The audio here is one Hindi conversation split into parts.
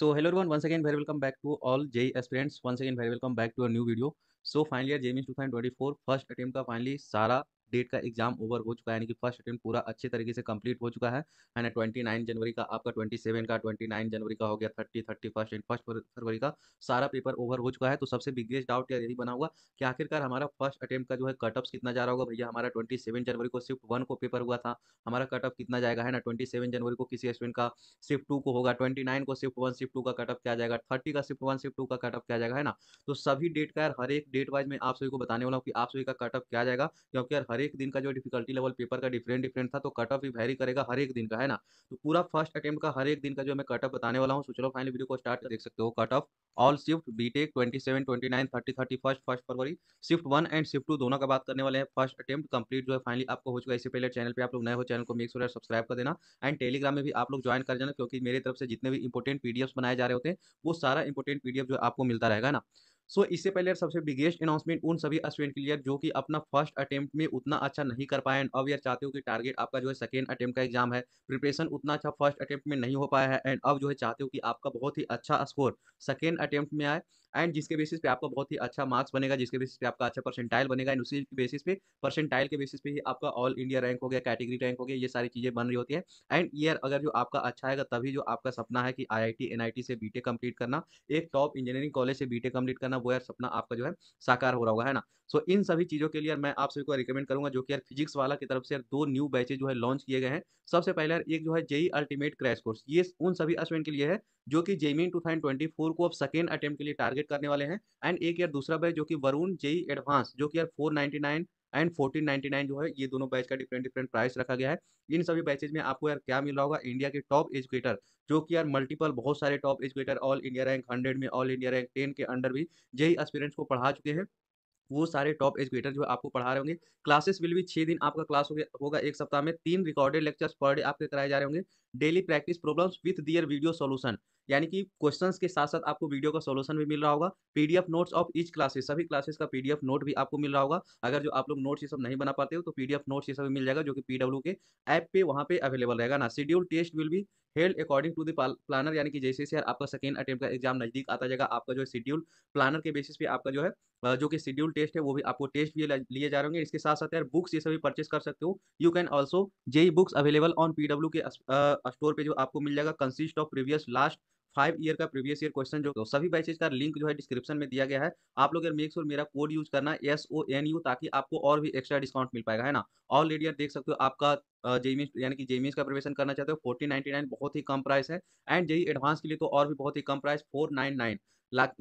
so hello one one second very welcome back to all JEE aspirants one second very welcome back to our new video so finally JEE two thousand twenty four first attempt का फाइनली सारा डेट का एग्जाम ओवर हो चुका है यानी कि फर्स्ट अटेम्प्ट पूरा अच्छे तरीके से कंप्लीट हो चुका है एंड ट्वेंटी नाइन जनवरी का आपका ट्वेंटी सेवन का ट्वेंटी नाइन जनवरी का हो गया thirty thirty first and first फरवरी का सारा पेपर ओवर हो चुका है तो सबसे बिगेस्ट डाउट यही बना हुआ कि आखिरकार हमारा फर्स्ट अटेम्प्ट का जो है कट ऑफ कितना जा रहा होगा भैया हमारा ट्वेंटी सेवन जनवरी को शिफ्ट वन को पेपर हुआ था हमारा कट ऑफ कितना जाएगा है ना ट्वेंटी सेवन जनवरी को किसी स्टूडेंट का शिफ्ट टू को होगा ट्वेंटी नाइन को शिफ्ट वन शिफ्ट टू का कट ऑफ क्या जाएगा थर्टी का शिफ्ट वन शिफ्ट टू का कट ऑफ क्या जाएगा है ना तो सभी डेट का यार हर एक डेट वाइज में आप सभी को बताने वाला हूँ कि आप सभी का कट ऑफ क्या जाएगा क्योंकि यार हर हर एक दिन का जो डिफिकल्टी लेवल पेपर का डिफरेंट डिफरेंट था तो कट ऑफ भी वेरी करेगा हर एक दिन का है ना तो पूरा फर्स्ट अटेम्प्ट का हर एक दिन का जो मैं कट ऑफ बताने वाला हूँ सोचो फाइनल वीडियो को स्टार्ट देख सकते हो cut off all shift B tech twenty seven twenty nine thirty thirty first first फरवरी shift one and shift two दोनों का बात करने वाले हैं फर्स्ट अटेम्प्ट कंप्लीट जो है फाइनली आपको हो चुका है इससे पहले चैनल पे आप लोग नए हो चैनल को मेक सोर सब्सक्राइब कर देना एंड टेलीग्राम में भी आप लोग ज्वाइन कर जाना क्योंकि मेरी तरफ से जितने भी इंपॉर्टेंट पीडीएफ बनाए जा रहे होते हैं वो सारा इंपॉर्टेंट पीडीएफ जो आपको मिलता रहेगा ना सो इससे पहले सबसे बिगेस्ट अनाउंसमेंट उन सभी स्टूडेंट के लिए जो कि अपना फर्स्ट अटेम्प्ट में उतना अच्छा नहीं कर पाए एंड अब यार चाहते हो कि टारगेट आपका जो है सेकेंड अटेम्प्ट का एग्जाम है प्रिपरेशन उतना अच्छा फर्स्ट अटेम्प्ट में नहीं हो पाया है एंड अब जो है चाहते हो कि आपका बहुत ही अच्छा स्कोर सेकेंड अटेम्प्ट में आए एंड जिसके बेसिस पे आपका बहुत ही अच्छा मार्क्स बनेगा जिसके बेसिस पे आपका अच्छा परसेंटाइल बनेगा एंड उसी बेसिस पे परसेंटाइल के बेसिस पे ही आपका ऑल इंडिया रैंक हो गया कैटेगरी रैंक हो गया ये सारी चीज़ें बन रही होती है एंड ईयर अगर जो आपका अच्छा आएगा तभी जो आपका सपना है कि आई आई से बी कंप्लीट करना एक टॉप इंजीनियरिंग कॉलेज से बी कंप्लीट करना वो यार सपना आपका जो है साकार हो रहा होगा है ना सो so, इन सभी चीज़ों के लिए मैं आप सभी को रिकमेंड करूंगा जो कि यार फिजिक्स वाला की तरफ से यार दो न्यू बैचेज जो है लॉन्च किए गए हैं सबसे पहले यार एक जो है जेई अल्टीमेट क्रैश कोर्स ये उन सभी स्टूडेंट के लिए है जो कि जेमीन टू थाउजेंड को अब सेकेंड अटेम्प्ट के लिए टारगेट टारगेट करने वाले हैं एंड एक यार दूसरा बैच जो कि वरुण जेई एडवांस जो कि यार four and fourteen ninety nine जो है ये दोनों बैच का डिफरेंट डिफरेंट प्राइस रखा गया है इन सभी बैचेज में आपको यार क्या मिल रहा होगा इंडिया के टॉप एजुकेटर जो कि यार मल्टीपल बहुत सारे top educator all India rank hundred में ऑल इंडिया रैंक टेन के अंडर भी जेई एक्सपीरियंस को पढ़ा चुके हैं वो सारे टॉप एजुकेटर जो आपको पढ़ा रहे होंगे क्लासेस विल भी छः दिन आपका क्लास होगा एक सप्ताह में तीन रिकॉर्डेड लेक्चर्स पर डे आपके कराए जा रहे होंगे daily practice problems with their video solution यानी कि क्वेश्चंस के साथ साथ आपको वीडियो का सॉल्यूशन भी मिल रहा होगा PDF notes of each classes सभी क्लासेस का पीडीएफ नोट भी आपको मिल रहा होगा अगर जो आप लोग नोट्स ये सब नहीं बना पाते हो तो पीडीएफ नोट्स ये सब मिल जाएगा जो कि पीडब्ल्यू के ऐप पे वहाँ पे अवेलेबल रहेगा ना शेड्यूल टेस्ट विल भी held according to the planner यानी कि जैसे जैसे आपका सेकेंड अटेम्प्ट का एग्जाम नजदीक आता जाएगा आपका जो है शेड्यूल प्लानर के बेसिस पे आपका जो है जो कि शेड्यूल टेस्ट है वो भी आपको टेस्ट भी लिए जा रहे होंगे इसके साथ साथ यार बुक्स ये सभी परचेस कर सकते हो you can also JEE books available on PW के स्टोर पे जो आपको मिल जाएगा consist of previous last five year का प्रीवियस ईयर क्वेश्चन जो सभी बैचेज का लिंक जो है डिस्क्रिप्शन में दिया गया है आप लोग यार मेक श्योर मेरा कोड यूज करना एस ओ एन यू ताकि आपको और भी एक्स्ट्रा डिस्काउंट मिल पाएगा है ना ऑलरेडी आप देख सकते हो आपका जेमी e यानी कि जेईमीस e का प्रवेशन करना चाहते हो फोर्टी नाइनटी नाइन बहुत ही कम प्राइस है एंड जेई एडवांस के लिए तो और भी बहुत ही कम प्राइस फोर नाइन नाइन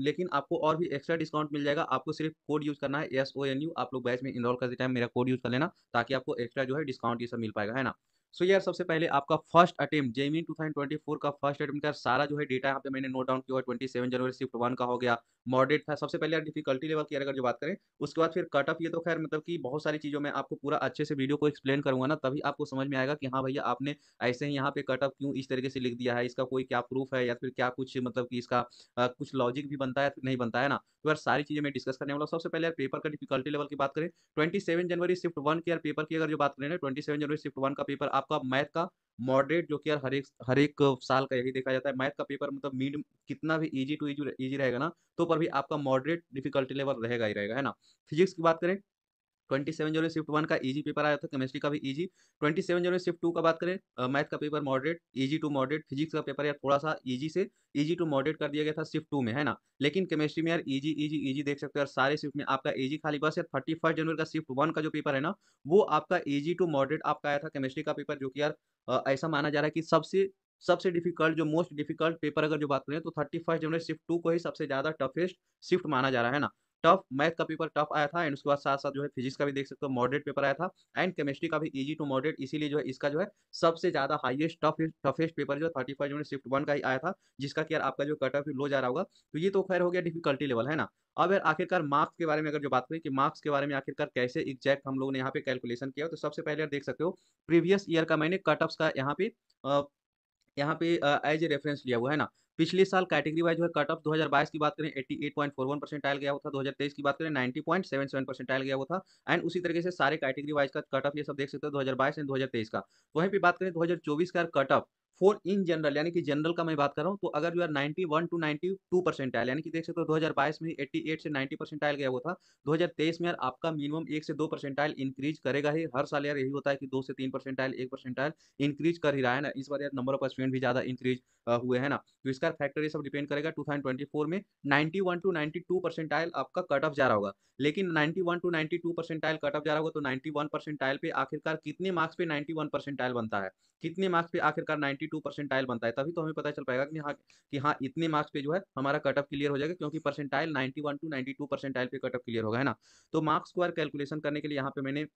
लेकिन आपको और भी एक्स्ट्रा डिस्काउंट मिल जाएगा आपको सिर्फ कोड यूज करना है एस ओ एन यू आप लोग बैच में इनरोल करते टाइम मेरा कोड यूज कर लेना ताकि आपको एक्स्ट्रा जो है डिस्काउंट ये सब मिल पाएगा है ना सो so यार सबसे पहले आपका फर्स्ट अटेम्प्ट जेमिन 2024 का फर्स्ट अटेम्प्ट का सारा जो है डेटा यहाँ पे मैंने नोट डाउन किया हुआ 27 जनवरी शिफ्ट वन का हो गया मॉडरेट था सबसे पहले डिफिकल्टी लेवल की अगर जो बात करें उसके बाद फिर कट ऑफ ये तो खैर मतलब कि बहुत सारी चीज़ों में आपको पूरा अच्छे से वीडियो को एक्सप्लेन करूंगा ना तभी आपको समझ में आएगा कि हाँ भैया आपने ऐसे ही यहाँ पे कट ऑफ क्यों इस तरीके से लिख दिया है इसका कोई क्या प्रूफ है या फिर क्या कुछ मतलब कि इसका कुछ लॉजिक भी बनता है नहीं बनता है ना तो यार सारी चीज़ें मैं डिस्कस करने वाला सबसे पहले यार पेपर का डिफिकल्टी लेवल की बात करें ट्वेंटी जनवरी शिफ्ट वन के यार पेपर की अगर जो बात करें ट्वेंटी जनवरी शिफ्ट वन का पेपर आपका मैथ का मॉडरेट जो कि यार हर एक हर एक साल का यही देखा जाता है मैथ का पेपर मतलब मीड कितना भी इजी टू इजी इजी रहेगा ना तो पर भी आपका मॉडरेट डिफिकल्टी लेवल रहेगा ही रहेगा है ना फिजिक्स की बात करें ट्वेंटी सेवन जनवरी शिफ्ट वन का इजी पेपर आया था केमिस्ट्री का भी ईजी ट्वेंटी सेवन जनवरी शिफ्ट टू का बात करें मैथ का paper moderate easy to moderate physics का पेपर यार थोड़ा सा ईजी से इजी टू मॉडरेट कर दिया गया था शिफ्ट टू में है ना लेकिन केमिस्ट्री में यार ईजी इजी ईजी देख सकते हो यार सारे शिफ्ट में आपका ईजी खाली बस यार थर्टी फर्स्ट जनवरी का शिफ्ट वन का जो पेपर है ना वो आपका ईजी टू मॉडरेट आपका आया था केमिस्ट्री का पेपर जो कि यार ऐसा माना जा रहा है कि सबसे सबसे डिफिकल्ट जो मोस्ट डिफिकल्ट पेपर अगर जो बात करें तो थर्टी फर्स्ट जनवरी शिफ्ट टू को ही सबसे ज़्यादा टफेस्ट शिफ्ट माना जा रहा है ना टफ मैथ का पेपर टफ आया था एंड उसके बाद साथ साथ जो है फिजिक्स का भी देख सकते हो मॉडरेट पेपर आया था एंड केमिस्ट्री का भी इजी टू मॉडरेट इसीलिए जो है इसका जो है सबसे ज्यादा हाईएस्ट टफ टफेस्ट पेपर जो थर्टी फाइव शिफ्ट वन का ही आया था जिसका कि यार आपका जो कट ऑफ लो जा रहा होगा तो ये तो खैर हो गया डिफिकल्टी लेवल है ना अब यार आखिरकार मार्क्स के बारे में अगर जो बात करें कि मार्क्स के बारे में आखिरकार कैसे एग्जैक्ट हम लोग ने यहाँ पे कैलकुलेशन किया तो सबसे पहले यार देख सकते हो प्रीवियस ईयर का मैंने कट ऑफ का यहाँ पे यहाँ पे एज ए रेफरेंस लिया हुआ है ना पिछले साल कैटेगरी वाइज हुआ कट ऑफ 2022 की बात करें 88.41 परसेंटाइल गया दो था 2023 की बात करें 90.77 परसेंटाइल गया था एंड उसी तरीके से सारे कैटेगरी वाइज का कट ऑफ ये सब देख सकते हो 2022 एंड 2023 का तो वहीं पे बात करें 2024 का cut off for in general यानी कि जनरल का मैं बात कर रहा हूँ तो अगर जो है ninety one to ninety two percentile यानी कि देख सकते हो तो 2022 में 88 से 90 परसेंट आयल गया हुआ था 2023 में यार आपका मिनिमम एक से दो परसेंट आयल इंक्रीज करेगा ही हर साल यार यही होता है कि दो से तीन परसेंट आयल एक परसेंट आयल इंक्रीज कर ही रहा है ना इस बार यार नंबर ऑफ स्टूडेंट भी ज़्यादा इंक्रीज हुए हैं ना तो इसका फैक्टर ये सब डिपेंड करेगा टू थाउजेंड ट्वेंटी फोर में ninety one to ninety two percentile आपका कट ऑफ जा रहा होगा लेकिन ninety one to ninety two percentile cut off जा रहा होगा तो नाइन्टी वन परसेंट आयल पे आखिरकार कितने मार्क्स पे नाइन्टी वन परसेंट आयल बनता है कितने मार्क्स पे आखिरकार नाइन्टी टू परसेंटाइल बनता है तभी तो हमें पता चल पाएगा कि हाँ कि हाँ इतने मार्क्स पे जो है हमारा कट ऑफ क्लियर हो जाएगा क्योंकि percentile ninety one to ninety two percentile पे कट ऑफ क्लियर होगा है ना तो मार्क्स को कैलकुलेशन करने के लिए यहाँ पे मैंने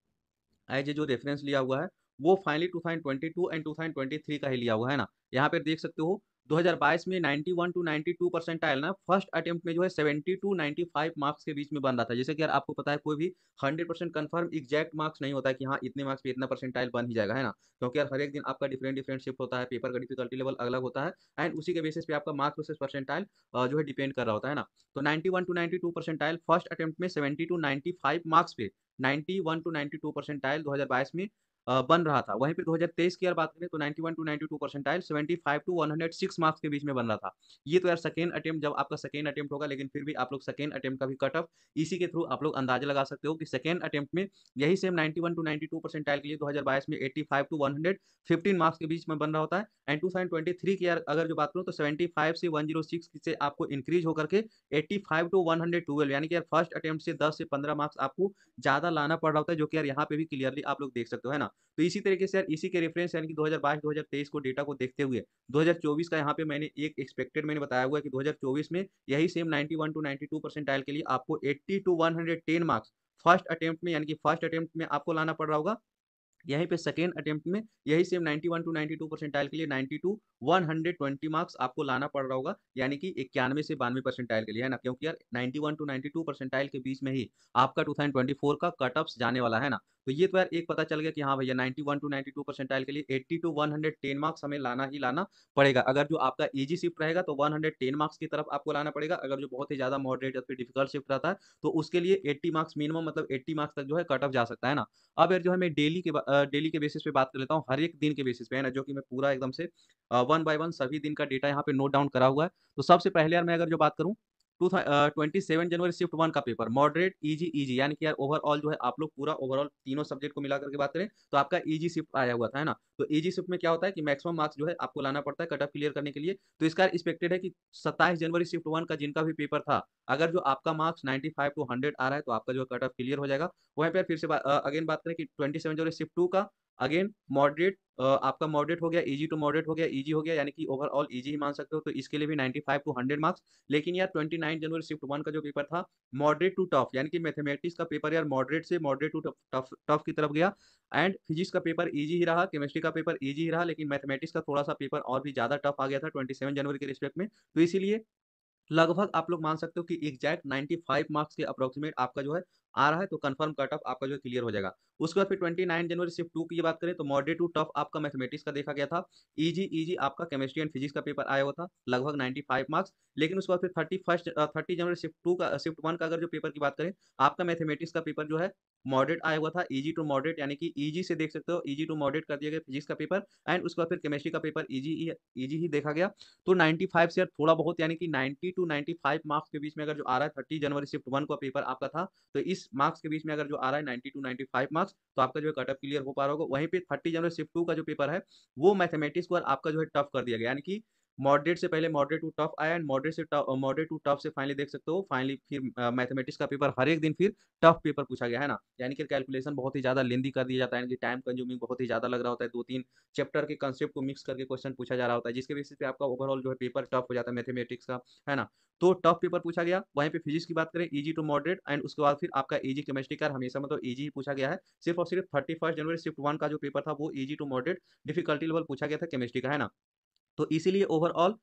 एज ए जो रेफरेंस लिया हुआ है वो finally two thousand twenty two and two thousand twenty three का ही लिया हुआ है ना यहाँ पे देख सकते हो 2022 में 91 टू 92 परसेंट आयल ना फर्स्ट अटेम्प्ट में जो है 72 टू 95 मार्क्स के बीच में बन रहा था जैसे कि यार आपको पता है कोई भी 100 परसेंट कन्फर्म एग्जैक्ट मार्क्स नहीं होता है कि हाँ इतने मार्क्स पे इतना परसेंट आयल बन ही जाएगा है ना क्योंकि यार हर एक दिन आपका डिफरेंट डिफरेंट शिफ्ट होता है पेपर का डिफिकल्टी लेवल अलग होता है एंड उसी के बेसिस पे आपका मार्क्स वर्सेस परसेंट आयल जो है डिपेंड कर रहा होता है ना तो ninety to ninety percent first attempt में सेवेंटी टू नाइन्टी मार्क्स पे 91 टू 92 परसेंटाइल 2022 में बन रहा था वहीं पे 2023 की अगर बात करें तो 91 टू 92 परसेंटाइल 75 टू 106 मार्क्स के बीच में बन रहा था ये तो यार सेकेंड अटेम्प्ट जब आपका सेकेंड अटेम्प्ट होगा लेकिन फिर भी आप लोग सेकेंड अटेम्प्ट का भी कट ऑफ इसी के थ्रू आप लोग अंदाजा लगा सकते हो कि सेकेंड अटेम्प्ट में यही सेम 91 टू 92 परसेंटाइल के लिए 2022 में 85 टू 115 मार्क्स के बीच में बन रहा होता है एंड थ्री की यार अगर जो बात करूँ तो फाइव से सिक्स से आपको इंक्रीज होकर के फाइव टू ट्वेल्व यानी कि यार फर्स्ट अटेम्प्ट से दस से पंद्रह मार्क्स आपको ज़्यादा लाना पड़ रहा होता है जो कि यार यहाँ पे भी क्लियरली आप लोग देख सकते हो है ना तो इसी तरीके से यार इसी के रेफरेंस यानी कि 2022-2023 को डेटा को देखते हुए 2024 का यहाँ पे मैंने एक एक्सपेक्टेड मैंने बताया हुआ है कि 2024 में यही same 91 one to ninety percent percentile के लिए आपको 80 टू 110 मार्क्स फर्स्ट अटेम्प्ट में यानी कि फर्स्ट अटेम्प्ट में आपको लाना पड़ रहा होगा यहीं पे सेकेंड अटेम्प्ट में यही same 91 one to ninety percent percentile के लिए 92 टू 120 मार्क्स आपको लाना पड़ रहा होगा यानी कि इक्यानवे से बानवे परसेंट परसेंटाइल के लिए है ना क्योंकि यार 91 one to ninety percent percentile के बीच में ही आपका 2024 का कट ऑफ जाने वाला है ना तो ये तो यार एक पता चल गया कि हाँ भैया 91 टू टू परसेंटाइल के लिए 80 टू 110 मार्क्स हमें लाना ही लाना पड़ेगा अगर जो आपका ईजी शिफ्ट रहेगा तो 110 मार्क्स की तरफ आपको लाना पड़ेगा अगर जो बहुत ही ज़्यादा मॉडरेट या फिर डिफिकल्ट शिफ्ट रहता है तो उसके लिए एट्टी मार्क्स मिनिमम मतलब एट्टी मार्क्स तक जो है कट ऑफ जा सकता है ना अब यार जो है मैं डेली के डेली के बेसिस पे बात कर लेता हूँ हर एक दिन के बेसिस पे है ना जो कि मैं पूरा एकदम से वन बाय वन सभी दिन का डेटा यहाँ पे नोट डाउन करा हुआ है तो सबसे पहले यार मैं अगर जो बात करूँ ट्वेंटी सेवन जनवरी शिफ्ट वन का पेपर मॉडरेट इजी इजी यानी कि यार ओवरऑल जो है आप लोग पूरा ओवरऑल तीनों सब्जेक्ट को मिलाकर के बात करें तो आपका इजी शिफ्ट आया हुआ था है ना तो इजी शिफ्ट में क्या होता है कि मैक्सिमम मार्क्स जो है आपको लाना पड़ता है कट ऑफ क्लियर करने के लिए तो इसका एक्सपेक्टेड है कि सत्ताईस जनवरी शिफ्ट वन का जिनका भी पेपर था अगर जो आपका marks ninety five to hundred आ रहा है तो आपका जो कट ऑफ क्लियर हो जाएगा वहीं पर फिर से अगेन बात करें कि ट्वेंटी जनवरी शिफ्ट टू का अगेन मॉडरेट uh, आपका मॉडरेट हो गया इजी टू मॉडरेट हो गया इजी हो गया यानी कि ओवरऑल इजी ही मान सकते हो तो इसके लिए भी 95 टू 100 मार्क्स लेकिन यार 29 जनवरी शिफ्ट वन का जो पेपर था मॉडरेट टू टफ यानी कि मैथमेटिक्स का पेपर यार मॉडरेट से मॉडरेट टू टफ टफ की तरफ गया एंड फिजिक्स का पेपर ईजी ही रहा केमिस्ट्री का पेपर ईजी ही रहा लेकिन मैथमेटिक्स का थोड़ा सा पेपर और भी ज़्यादा टफ आ गया था ट्वेंटी जनवरी के रिस्पेक्ट में तो इसीलिए लगभग आप लोग मान सकते हो कि एग्जैक्ट 95 मार्क्स के अप्रोक्सीमेट आपका जो है आ रहा है तो कंफर्म कट ऑफ आपका जो क्लियर हो जाएगा उसके बाद फिर 29 जनवरी शिफ्ट टू की बात करें तो मॉडरेट टू टफ आपका मैथमेटिक्स का देखा गया था इजी इजी आपका केमिस्ट्री एंड फिजिक्स का पेपर आया हुआ था लगभग 95 मार्क्स लेकिन उसके बाद फिर थर्टी फर्स्ट थर्टी जनवरी शिफ्ट टू का शिफ्ट वन का अगर जो पेपर की बात करें आपका मैथमेटिक्स का पेपर जो है मॉडरेट आया हुआ था इजी टू मॉडरेट यानी कि इजी से देख सकते हो इजी टू मॉडरेट कर दिया गया फिजिक्स का पेपर एंड उसके बाद फिर केमिस्ट्री का पेपर इजी इजी ही देखा गया तो 95 से थोड़ा बहुत यानी कि 90 टू 95 मार्क्स के बीच में अगर जो आ रहा है 30 जनवरी शिफ्ट वन का पेपर आपका था तो इस बीस मार्क्स के बीच में अगर जो आ रहा है ninety to ninety five marks तो आपका जो है कटअप क्लियर हो पा रहा होगा वहीं पे थर्टी जनवरी शिफ्ट टू का जो पेपर है वो मैथमेटिक्स को आपका जो है टफ कर दिया गया यानी कि मॉडरेट से पहले मॉडरेट टू टफ आया एंड मॉडरेट से मॉडरेट टू टफ से फाइनली देख सकते हो फाइनली फिर मैथमेटिक्स का पेपर हर एक दिन फिर टफ पेपर पूछा गया है ना यानी कि कैलकुलेशन बहुत ही ज़्यादा लेंदी कर दिया जाता है यानी कि टाइम कंज्यूमिंग बहुत ही ज़्यादा लग रहा होता है दो तीन चैप्टर के कंसेप्ट को मिक्स करके क्वेश्चन पूछा जा रहा होता है जिसके बेसिस पे आपका ओवरऑल जो है पेपर टफ हो जाता है मैथमेटिक्स का है ना तो टफ पेपर पूछा गया वहीं पे फिजिक्स की बात करें इजी टू मॉडरेट एंड उसके बाद फिर आपका इजी केमिस्ट्री का हमेशा मतलब इजी ही पूछा गया है सिर्फ और सिर्फ थर्टी फर्स्ट जनवरी शिफ्ट वन का जो पेपर था वो easy to moderate difficulty level पूछा गया था केमिस्ट्री का है ना तो इसीलिए ओवरऑल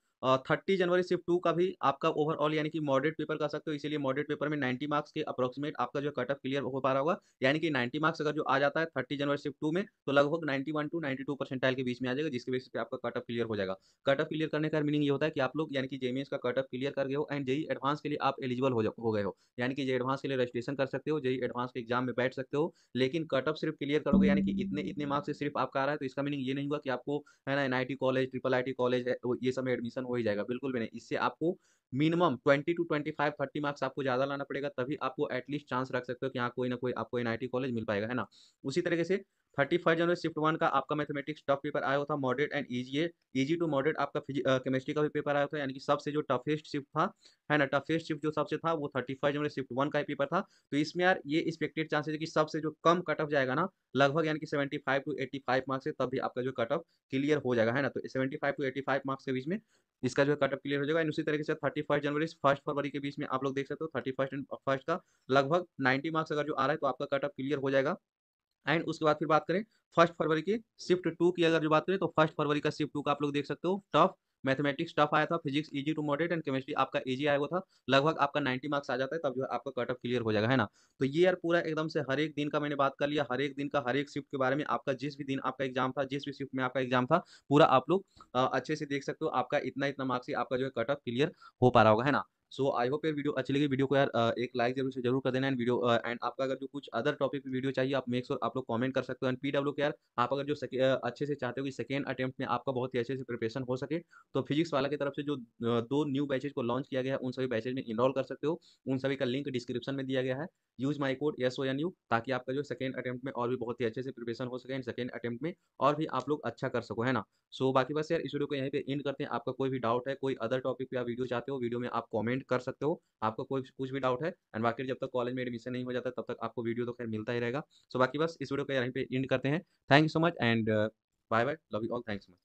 थर्टी जनवरी शिफ्ट टू का भी आपका ओवरऑल यानी कि मॉडरेट पेपर कर सकते हो इसीलिए मॉडरेट पेपर में नाइन्टी मार्क्स के अप्रोक्सीमेट आपका जो कट ऑफ क्लियर हो पा रहा होगा यानी कि नाइन्टी मार्क्स अगर जो आ जाता है थर्टी जनवरी शिफ्ट टू में तो लगभग ninety one to ninety two percentile के बीच में आ जाएगा जिसके बेसिस पे आपका कट ऑफ क्लियर हो जाएगा कट ऑफ क्लियर करने का मीनिंग ये होता है कि आप लोग यानी कि जेमीएस का कट ऑफ क्लियर कर गए हो एंड जेई e एडवांस के लिए आप एलिजिबल हो गए हो यानी कि जे e एडवांस के लिए रजिस्ट्रेशन कर सकते हो जेई e एडवांस के एग्जाम में बैठ सकते हो लेकिन कट ऑफ सिर्फ क्लियर करोगे यानी कि इतने इतने मार्क्स से सिर्फ आपका आ रहा है तो इसका मीनिंग ये नहीं हुआ कि आपको है ना N college triple I college ये सब एडमिशन हो ही जाएगा बिल्कुल भी नहीं इससे आपको minimum twenty two twenty five thirty marks आपको ज़्यादा लाना पड़ेगा तभी आपको एटलीस्ट चांस रख सकते हो कि यहाँ कोई ना कोई आपको एन कॉलेज मिल पाएगा है ना उसी तरीके से थर्टी फाइव जनवरी शिफ्ट वन का आपका मैथमेटिक्स टफ पेपर आया था मॉडरेट एंड ईजी है ईजी टू मॉडरेट आपका केमिस्ट्री का भी पेपर आया था यानी कि सबसे जो टफेस्ट शिफ्ट था है ना टफेस्ट शिफ्ट जो सबसे था वो थर्टी फाइव जनवरी शिफ्ट वन का ही पेपर था तो इसमें यार ये एक्सपेक्टेड चांसेज है कि सबसे जो कम कट ऑफ जाएगा ना लगभग यानी कि सेवेंटी टू एट्टी मार्क्स है तभी आपका जो कट ऑफ क्लियर हो जाएगा है ना तो सेवेंटी टू एट्टी मार्क्स के बीच में इसका जो है कटअप क्लियर हो जाएगा एंड उसी तरीके से थर्टी फर्स्ट जनवरी फर्स्ट फरवरी के बीच में आप लोग देख सकते हो थर्टी फर्स्ट एंड फर्स्ट का लगभग नाइन्टी मार्क्स अगर जो आ रहा है तो आपका कटअप क्लियर हो जाएगा एंड उसके बाद फिर बात करें फर्स्ट फरवरी की शिफ्ट टू की अगर जो बात करें तो फर्स्ट फरवरी का शिफ्ट टू का आप लोग देख सकते हो टफ मैथमेटिक्स टफ आया था physics easy to moderate and chemistry आपका इजी आया हुआ था लगभग आपका नाइन्टी मार्क्स आ जाता है तब जो है आपका कट ऑफ क्लियर हो जाएगा है ना तो ये यार पूरा एकदम से हर एक दिन का मैंने बात कर लिया हर एक दिन का हर एक शिफ्ट के बारे में आपका जिस भी दिन आपका एग्जाम था जिस भी शिफ्ट में आपका एग्जाम था पूरा आप लोग अच्छे से देख सकते हो आपका इतना इतना मार्क्स ही आपका जो है कट ऑफ क्लियर हो पा रहा होगा है ना सो आई होप ये वीडियो अच्छी लगी वीडियो को यार एक लाइक जरूर से जरूर कर देना एंड वीडियो एंड आपका अगर जो कुछ अदर टॉपिक पे वीडियो चाहिए आप मेक श्योर आप लोग कमेंट कर सकते हो एंड पीडब्ल्यू के यार आप अगर जो अच्छे से चाहते हो कि सेकेंड अटेम्प्ट में आपका बहुत ही अच्छे से प्रिपरेशन हो सके तो फिजिक्स वाला की तरफ से जो दो न्यू बैचेज को लॉन्च किया गया है उन सभी बैचेज में इनरोल कर सकते हो उन सभी का लिंक डिस्क्रिप्शन में दिया गया है use my code S O N U ताकि आपका जो सेकेंड अटैम्प्ट में और भी बहुत ही अच्छे से प्रिपेशन हो सके एंड सेकेंड अटैम्प्ट में और भी आप लोग अच्छा कर सको है ना सो बाकी बस यार इस वीडियो को यहीं पे एंड करते हैं आपका कोई भी डाउट है कोई अदर टॉपिक पर आप वीडियो चाहते हो वीडियो में आप कॉमेंट कमेंट कर सकते हो आपको कोई कुछ भी डाउट है एंड बाकी जब तक कॉलेज में एडमिशन नहीं हो जाता तब तक आपको वीडियो तो खैर मिलता ही रहेगा सो so, बाकी बस इस वीडियो को यहीं पे एंड करते हैं thank you so much and bye bye love you all thanks much